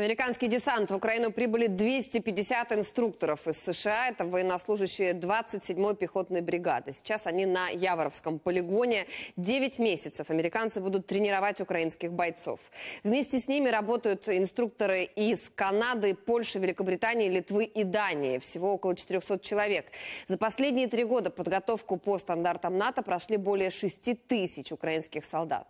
Американский десант в Украину прибыли 250 инструкторов из США. Это военнослужащие 27-й пехотной бригады. Сейчас они на Яворовском полигоне. 9 месяцев американцы будут тренировать украинских бойцов. Вместе с ними работают инструкторы из Канады, Польши, Великобритании, Литвы и Дании. Всего около 400 человек. За последние три года подготовку по стандартам НАТО прошли более 6 тысяч украинских солдат.